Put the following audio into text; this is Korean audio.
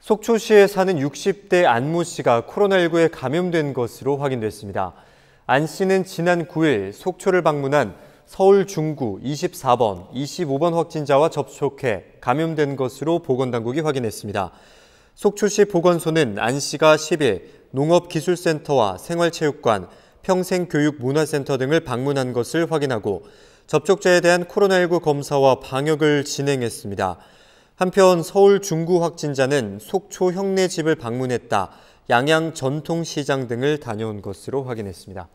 속초시에 사는 60대 안 모 씨가 코로나19에 감염된 것으로 확인됐습니다. 안 씨는 지난 9일 속초를 방문한 서울 중구 24번, 25번 확진자와 접촉해 감염된 것으로 보건당국이 확인했습니다. 속초시 보건소는 안 씨가 10일 농업기술센터와 생활체육관, 평생교육문화센터 등을 방문한 것을 확인하고 접촉자에 대한 코로나19 검사와 방역을 진행했습니다. 한편 서울 중구 확진자는 속초 형네 집을 방문했다, 양양 전통시장 등을 다녀온 것으로 확인했습니다.